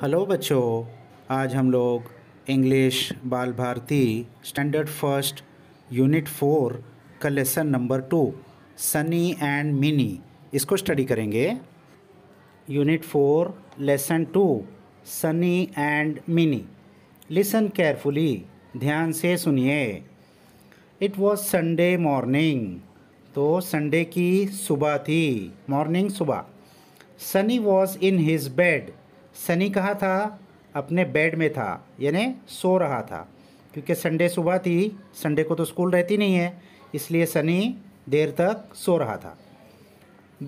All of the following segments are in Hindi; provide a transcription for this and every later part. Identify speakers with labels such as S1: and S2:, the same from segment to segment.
S1: हेलो बच्चों आज हम लोग English Bal Bharati standard first unit four का lesson number two Sunny and Mini इसको स्टडी करेंगे unit four lesson two Sunny and Mini listen carefully ध्यान से सुनिए इट वॉज संडे मॉर्निंग तो संडे की सुबह थी मॉर्निंग सुबह Sunny was in his bed Sunny कहाँ था अपने बेड में था यानी सो रहा था क्योंकि संडे सुबह थी संडे को तो स्कूल रहती नहीं है इसलिए सनी देर तक सो रहा था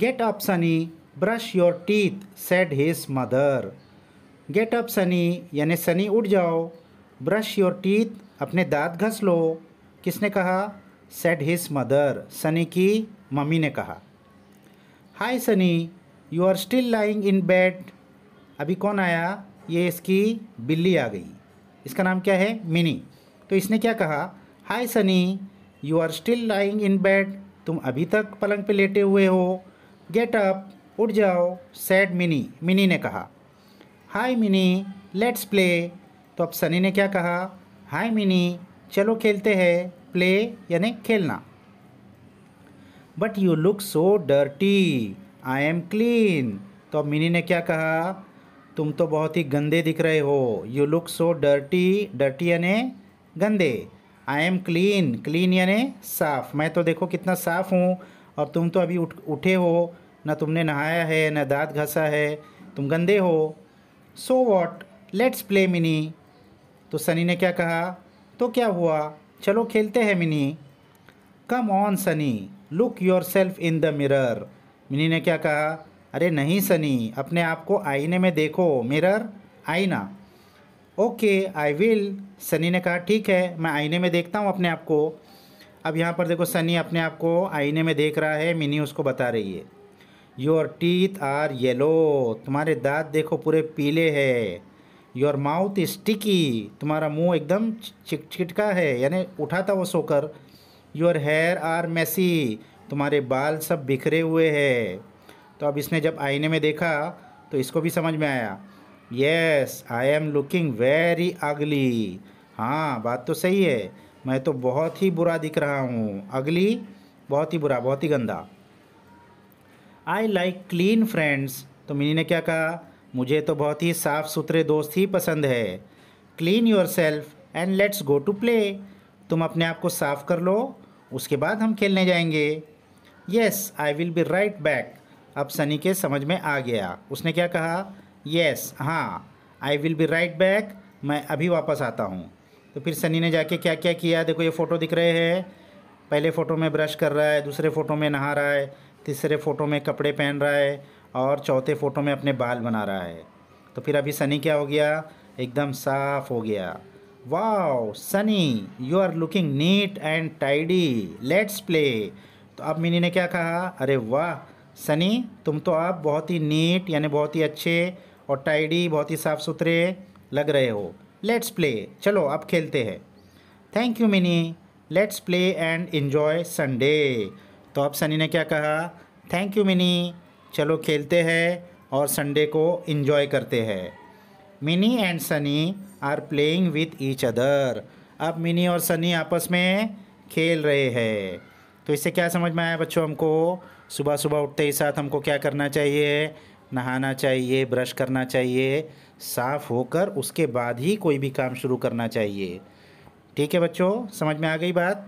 S1: get up Sunny brush your teeth said his mother get up Sunny यानी सनी उठ जाओ ब्रश योर टीथ अपने दांत घस लो किसने कहा सेड हिज मदर सनी की मम्मी ने कहा hi Sunny you are still lying in bed अभी कौन आया ये इसकी बिल्ली आ गई इसका नाम क्या है मिनी तो इसने क्या कहा hi Sunny you are still lying in bed तुम अभी तक पलंग पे लेटे हुए हो गेट अप उठ जाओ सैड मिनी मिनी ने कहा हाय मिनी लेट्स प्ले तो अब सनी ने क्या कहा हाय मिनी चलो खेलते हैं प्ले यानी खेलना but you look so dirty I am clean तो अब मिनी ने क्या कहा तुम तो बहुत ही गंदे दिख रहे हो you look so dirty dirty यानि गंदे आई एम क्लीन क्लीन यानि साफ़ मैं तो देखो कितना साफ़ हूँ और तुम तो अभी उठ उठे हो ना तुमने नहाया है ना दांत घसा है तुम गंदे हो so what let's play Mini तो सनी ने क्या कहा तो क्या हुआ चलो खेलते हैं Mini come on Sunny look yourself in the mirror Mini ने क्या कहा अरे नहीं सनी अपने आप को आईने में देखो मिरर आईना ओके आई विल सनी ने कहा ठीक है मैं आईने में देखता हूँ अपने आप को अब यहाँ पर देखो सनी अपने आप को आईने में देख रहा है मिनी उसको बता रही है योर टीथ आर येलो तुम्हारे दांत देखो पूरे पीले है योर माउथ स्टिकी तुम्हारा मुंह एकदम चिटचिटका है यानी उठा था वो सोकर योर हेयर आर मैसी तुम्हारे बाल सब बिखरे हुए हैं तो अब इसने जब आईने में देखा तो इसको भी समझ में आया yes I am looking very ugly हाँ बात तो सही है मैं तो बहुत ही बुरा दिख रहा हूँ अगली बहुत ही बुरा बहुत ही गंदा आई लाइक क्लीन फ्रेंड्स तो मिनी ने क्या कहा मुझे तो बहुत ही साफ़ सुथरे दोस्त ही पसंद है clean yourself and let's go to play तुम अपने आप को साफ़ कर लो उसके बाद हम खेलने जाएंगे yes I will be right back अब सनी के समझ में आ गया उसने क्या कहा यस हाँ I will be right back मैं अभी वापस आता हूँ तो फिर सनी ने जाके क्या क्या किया देखो ये फ़ोटो दिख रहे हैं पहले फ़ोटो में ब्रश कर रहा है दूसरे फ़ोटो में नहा रहा है तीसरे फ़ोटो में कपड़े पहन रहा है और चौथे फ़ोटो में अपने बाल बना रहा है तो फिर अभी सनी क्या हो गया एकदम साफ़ हो गया wow Sunny you are looking neat and tidy let's play तो अब मिनी ने क्या कहा अरे वाह सनी तुम तो आप बहुत ही नीट यानी बहुत ही अच्छे और टाइडी बहुत ही साफ़ सुथरे लग रहे हो लेट्स प्ले चलो अब खेलते हैं thank you Mini let's play and enjoy Sunday तो अब सनी ने क्या कहा थैंक यू मिनी चलो खेलते हैं और संडे को इन्जॉय करते हैं Mini and Sunny are playing with each other अब मिनी और सनी आपस में खेल रहे हैं तो इससे क्या समझ में आया बच्चों हमको सुबह सुबह उठते ही साथ हमको क्या करना चाहिए नहाना चाहिए ब्रश करना चाहिए साफ़ होकर उसके बाद ही कोई भी काम शुरू करना चाहिए ठीक है बच्चों समझ में आ गई बात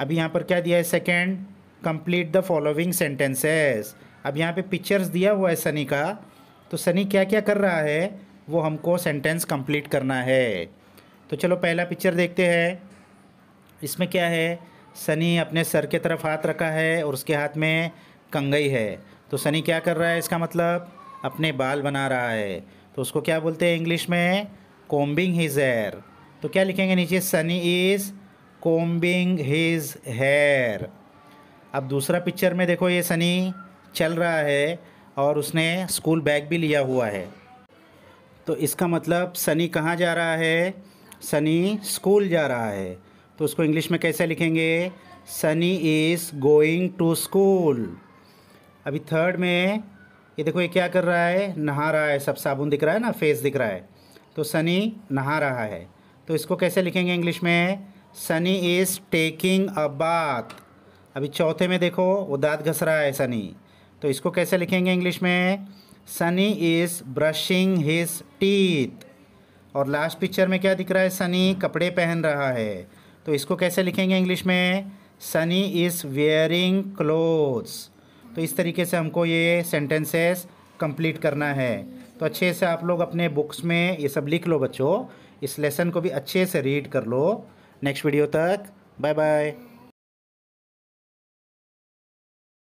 S1: अब यहाँ पर क्या दिया है second complete the following sentences अब यहाँ पे पिक्चर्स दिया हुआ है सनी का तो सनी क्या क्या कर रहा है वो हमको सेंटेंस कंप्लीट करना है तो चलो पहला पिक्चर देखते हैं इसमें क्या है सनी अपने सर के तरफ हाथ रखा है और उसके हाथ में कंगई है तो सनी क्या कर रहा है इसका मतलब अपने बाल बना रहा है तो उसको क्या बोलते हैं इंग्लिश में कोम्बिंग हिज हेयर तो क्या लिखेंगे नीचे Sunny is combing his hair अब दूसरा पिक्चर में देखो ये सनी चल रहा है और उसने स्कूल बैग भी लिया हुआ है तो इसका मतलब सनी कहाँ जा रहा है सनी स्कूल जा रहा है तो उसको इंग्लिश में कैसे लिखेंगे Sunny is going to school अभी थर्ड में ये देखो ये क्या कर रहा है नहा रहा है सब साबुन दिख रहा है ना फेस दिख रहा है तो सनी नहा रहा है तो इसको कैसे लिखेंगे इंग्लिश में Sunny is taking a bath अभी चौथे में देखो वो दाँत घस रहा है सनी तो इसको कैसे लिखेंगे इंग्लिश में Sunny is brushing his teeth और लास्ट पिक्चर में क्या दिख रहा है सनी कपड़े पहन रहा है तो इसको कैसे लिखेंगे इंग्लिश में सनी इज़ वेयरिंग क्लोथ्स तो इस तरीके से हमको ये सेंटेंसेस कंप्लीट करना है तो अच्छे से आप लोग अपने बुक्स में ये सब लिख लो बच्चों इस लेसन को भी अच्छे से रीड कर लो नेक्स्ट वीडियो तक बाय बाय